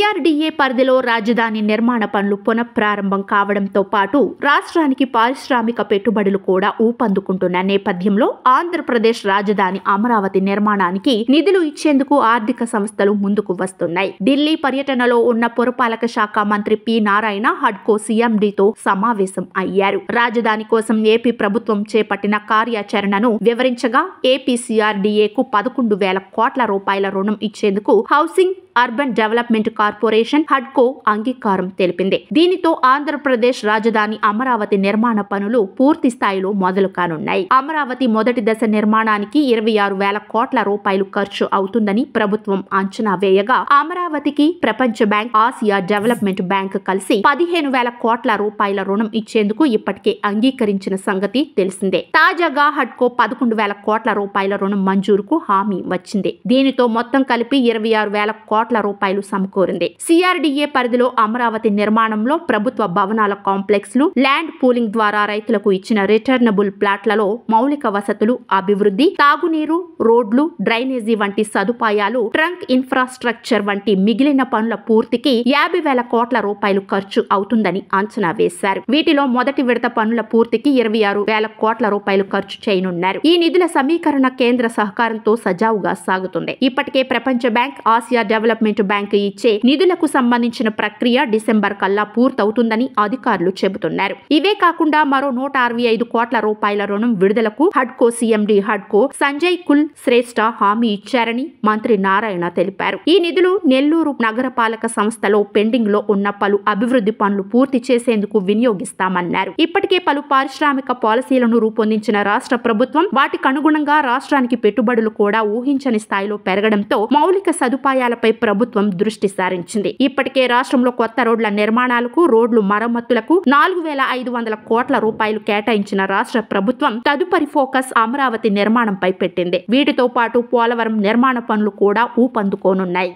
CRDA పరిధిలో రాజధాని నిర్మాణ పనులు పునఃప్రారంభం కావడంతో పాటు రాష్ట్రానికి పారిశ్రామిక పెట్టుబడులు కూడా ఊపందుకుంటున్న నేపథ్యంలో ఆంధ్రప్రదేశ్ రాజధాని అమరావతి నిర్మాణానికి నిధులు ఇచ్చేందుకు ఆర్థిక సంస్థలు ముందుకు వస్తున్నాయి ఢిల్లీ పర్యటనలో ఉన్న పురపాలక శాఖ మంత్రి పి నారాయణ హడ్కో సీఎండీతో సమావేశం అయ్యారు రాజధాని కోసం ఏపీ ప్రభుత్వం చేపట్టిన కార్యాచరణను వివరించగా ఏపీ పదకొండు వేల కోట్ల రూపాయల రుణం ఇచ్చేందుకు హౌసింగ్ అర్బన్ డెవలప్మెంట్ కార్పొరేషన్ హడ్కో అంగీకారం తెలిపింది దీనితో ఆంధ్రప్రదేశ్ రాజధాని అమరావతి నిర్మాణ పనులు పూర్తి స్థాయిలో మొదలు కానున్నాయి అమరావతి మొదటి దశ నిర్మాణానికి ఇరవై ఆరు వేల కోట్ల రూపాయలు ఖర్చు అవుతుందని ప్రభుత్వం అంచనా వేయగా అమరావతికి ప్రపంచ బ్యాంక్ ఆసియా డెవలప్మెంట్ బ్యాంక్ కలిసి పదిహేను వేల కోట్ల రూపాయల రుణం ఇచ్చేందుకు ఇప్పటికే అంగీకరించిన సంగతి తెలిసిందే తాజాగా హడ్కో పదకొండు వేల కోట్ల రూపాయల రుణం మంజూరుకు హామీ వచ్చింది దీనితో మొత్తం కలిపి ఇరవై ఆరు వేల కోట్ల కోట్ల రూపాయలు సమకూరింది సిఆర్డీఏ పరిధిలో అమరావతి నిర్మాణంలో ప్రభుత్వ భవనాల కాంప్లెక్స్ లు ల్యాండ్ పూలింగ్ ద్వారా రైతులకు ఇచ్చిన రిటర్నబుల్ ప్లాట్లలో మౌలిక వసతులు అభివృద్ధి తాగునీరు రోడ్లు డ్రైనేజీ వంటి సదుపాయాలు ట్రంక్ ఇన్ఫ్రాస్ట్రక్చర్ వంటి మిగిలిన పనుల పూర్తికి యాభై వేల కోట్ల రూపాయలు ఖర్చు అవుతుందని అంచనా వేశారు వీటిలో మొదటి విడత పనుల పూర్తికి ఇరవై ఆరు వేల కోట్ల రూపాయలు ఖర్చు చేయనున్నారు ఈ నిధుల సమీకరణ కేంద్ర సహకారంతో సజావుగా సాగుతుంది ఇప్పటికే ప్రపంచ bank Asia develop development bank ఇచ్చే నిధులకు సంబంధించిన ప్రక్రియ డిసెంబర్ కల్లా పూర్తవుతుందని అధికారులు చెబుతున్నారు ఇవే కాకుండా మరో నూట అరవై ఐదు కోట్ల రూపాయల రుణం విడుదలకు హడ్కో సీఎండి హడ్కో సంజయ్ కుల్ శ్రేష్ఠ హామీ ఇచ్చారని మంత్రి నారాయణ తెలిపారు ఈ నిధులు నెల్లూరు నగరపాలక సంస్థలో పెండింగ్ లో ఉన్న పలు అభివృద్ధి పనులు పూర్తి చేసేందుకు వినియోగిస్తామన్నారు ఇప్పటికే పలు పారిశ్రామిక పాలసీలను రూపొందించిన రాష్ట్ర ప్రభుత్వం వాటికనుగుణంగా రాష్ట్రానికి పెట్టుబడులు కూడా ఊహించని స్థాయిలో పెరగడంతో మౌలిక సదుపాయాలపై ప్రభుత్వం దృష్టి సారించింది ఇప్పటికే రాష్ట్రంలో కొత్త రోడ్ల నిర్మాణాలకు రోడ్లు మరమ్మతులకు నాలుగు వేల ఐదు వందల కోట్ల రూపాయలు కేటాయించిన రాష్ట్ర ప్రభుత్వం తదుపరి ఫోకస్ అమరావతి నిర్మాణంపై పెట్టింది వీటితో పాటు పోలవరం నిర్మాణ పనులు కూడా ఊపందుకోనున్నాయి